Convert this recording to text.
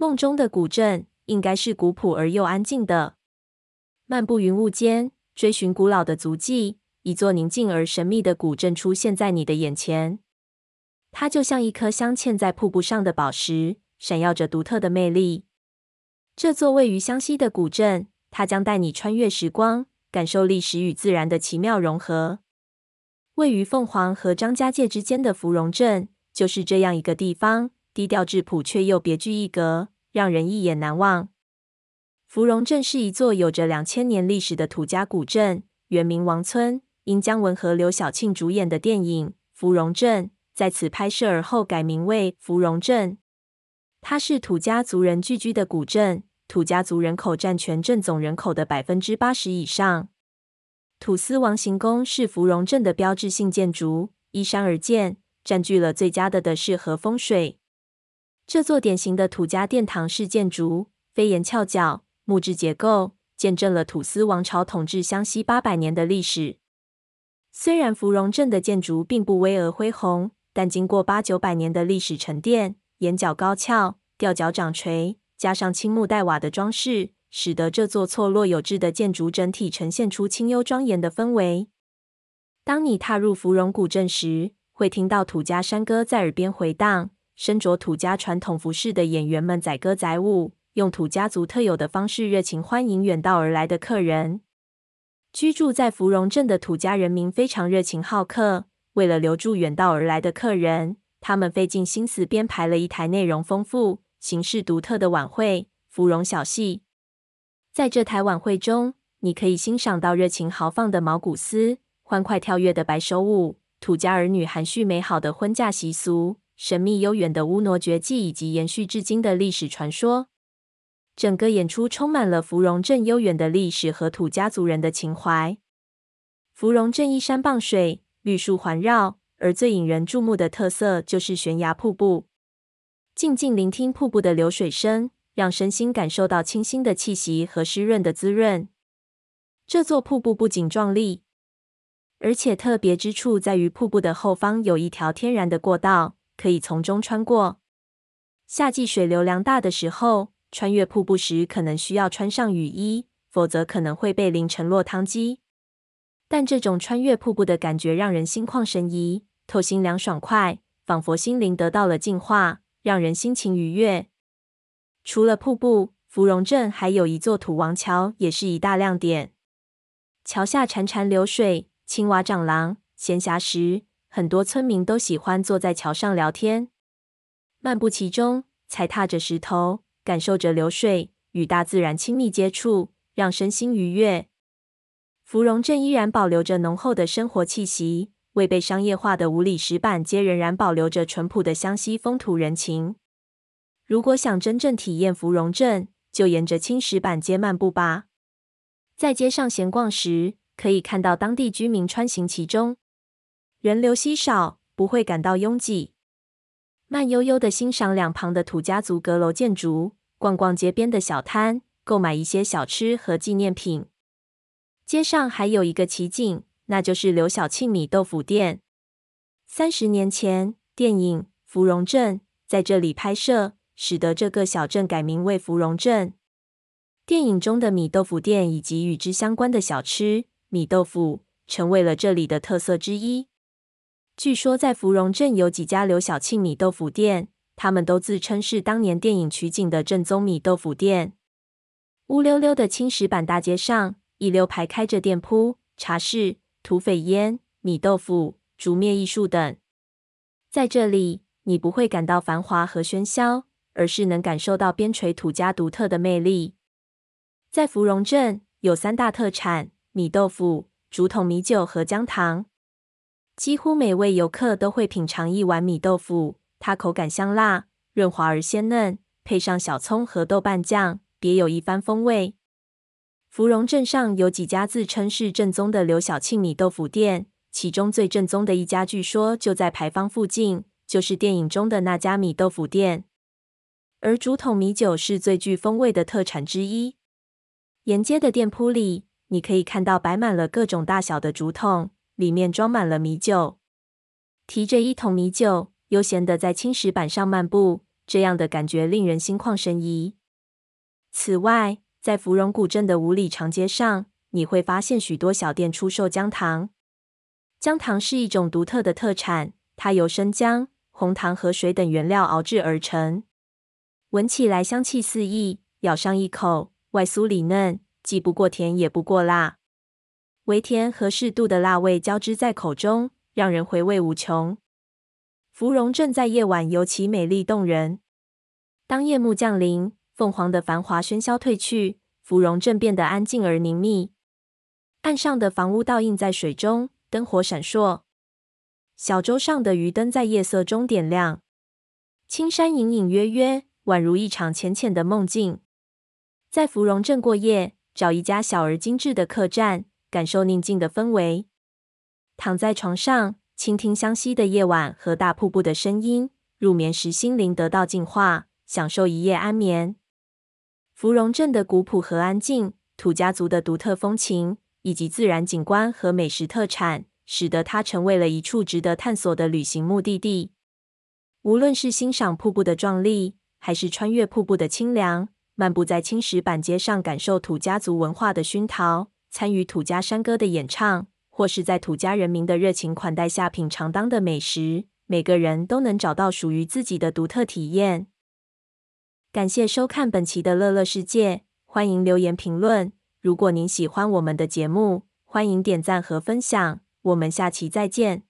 梦中的古镇应该是古朴而又安静的。漫步云雾间，追寻古老的足迹，一座宁静而神秘的古镇出现在你的眼前。它就像一颗镶嵌在瀑布上的宝石，闪耀着独特的魅力。这座位于湘西的古镇，它将带你穿越时光，感受历史与自然的奇妙融合。位于凤凰和张家界之间的芙蓉镇，就是这样一个地方。低调质朴却又别具一格，让人一眼难忘。芙蓉镇是一座有着两千年历史的土家古镇，原名王村，因姜文和刘晓庆主演的电影《芙蓉镇》在此拍摄，而后改名为芙蓉镇。它是土家族人聚居的古镇，土家族人口占全镇总人口的百分之八十以上。土司王行宫是芙蓉镇的标志性建筑，依山而建，占据了最佳的的是和风水。这座典型的土家殿堂式建筑，飞檐翘角，木质结构，见证了土司王朝统治湘西八百年的历史。虽然芙蓉镇的建筑并不巍峨恢宏，但经过八九百年的历史沉淀，檐角高翘，吊脚掌垂，加上青木黛瓦的装饰，使得这座错落有致的建筑整体呈现出清幽庄严的氛围。当你踏入芙蓉古镇时，会听到土家山歌在耳边回荡。身着土家传统服饰的演员们载歌载舞，用土家族特有的方式热情欢迎远道而来的客人。居住在芙蓉镇的土家人民非常热情好客，为了留住远道而来的客人，他们费尽心思编排了一台内容丰富、形式独特的晚会——芙蓉小戏。在这台晚会中，你可以欣赏到热情豪放的毛古斯，欢快跳跃的白手舞，土家儿女含蓄美好的婚嫁习俗。神秘悠远的巫挪绝技，以及延续至今的历史传说，整个演出充满了芙蓉镇悠远的历史和土家族人的情怀。芙蓉镇依山傍水，绿树环绕，而最引人注目的特色就是悬崖瀑布。静静聆听瀑布的流水声，让身心感受到清新的气息和湿润的滋润。这座瀑布不仅壮丽，而且特别之处在于瀑布的后方有一条天然的过道。可以从中穿过。夏季水流量大的时候，穿越瀑布时可能需要穿上雨衣，否则可能会被淋成落汤鸡。但这种穿越瀑布的感觉让人心旷神怡，透心凉爽快，仿佛心灵得到了净化，让人心情愉悦。除了瀑布，芙蓉镇还有一座土王桥，也是一大亮点。桥下潺潺流水，青蛙长廊，闲暇时。很多村民都喜欢坐在桥上聊天，漫步其中，踩踏着石头，感受着流水，与大自然亲密接触，让身心愉悦。芙蓉镇依然保留着浓厚的生活气息，未被商业化的五里石板街仍然保留着淳朴的湘西风土人情。如果想真正体验芙蓉镇，就沿着青石板街漫步吧。在街上闲逛时，可以看到当地居民穿行其中。人流稀少，不会感到拥挤。慢悠悠的欣赏两旁的土家族阁楼建筑，逛逛街边的小摊，购买一些小吃和纪念品。街上还有一个奇景，那就是刘晓庆米豆腐店。三十年前，电影《芙蓉镇》在这里拍摄，使得这个小镇改名为芙蓉镇。电影中的米豆腐店以及与之相关的小吃米豆腐，成为了这里的特色之一。据说在芙蓉镇有几家刘晓庆米豆腐店，他们都自称是当年电影取景的正宗米豆腐店。乌溜溜的青石板大街上，一溜排开着店铺、茶室、土匪烟、米豆腐、竹篾艺术等。在这里，你不会感到繁华和喧嚣，而是能感受到边陲土家独特的魅力。在芙蓉镇有三大特产：米豆腐、竹筒米酒和姜糖。几乎每位游客都会品尝一碗米豆腐，它口感香辣、润滑而鲜嫩，配上小葱和豆瓣酱，别有一番风味。芙蓉镇上有几家自称是正宗的刘晓庆米豆腐店，其中最正宗的一家据说就在牌坊附近，就是电影中的那家米豆腐店。而竹筒米酒是最具风味的特产之一。沿街的店铺里，你可以看到摆满了各种大小的竹筒。里面装满了米酒，提着一桶米酒，悠闲的在青石板上漫步，这样的感觉令人心旷神怡。此外，在芙蓉古镇的五里长街上，你会发现许多小店出售姜糖。姜糖是一种独特的特产，它由生姜、红糖和水等原料熬制而成，闻起来香气四溢，咬上一口，外酥里嫩，既不过甜也不过辣。微甜和适度的辣味交织在口中，让人回味无穷。芙蓉镇在夜晚尤其美丽动人。当夜幕降临，凤凰的繁华喧嚣褪去，芙蓉镇变得安静而宁密。岸上的房屋倒映在水中，灯火闪烁；小舟上的渔灯在夜色中点亮。青山隐隐约约，宛如一场浅浅的梦境。在芙蓉镇过夜，找一家小而精致的客栈。感受宁静的氛围，躺在床上倾听湘西的夜晚和大瀑布的声音，入眠时心灵得到净化，享受一夜安眠。芙蓉镇的古朴和安静，土家族的独特风情，以及自然景观和美食特产，使得它成为了一处值得探索的旅行目的地。无论是欣赏瀑布的壮丽，还是穿越瀑布的清凉，漫步在青石板街上，感受土家族文化的熏陶。参与土家山歌的演唱，或是在土家人民的热情款待下品尝当地的美食，每个人都能找到属于自己的独特体验。感谢收看本期的《乐乐世界》，欢迎留言评论。如果您喜欢我们的节目，欢迎点赞和分享。我们下期再见。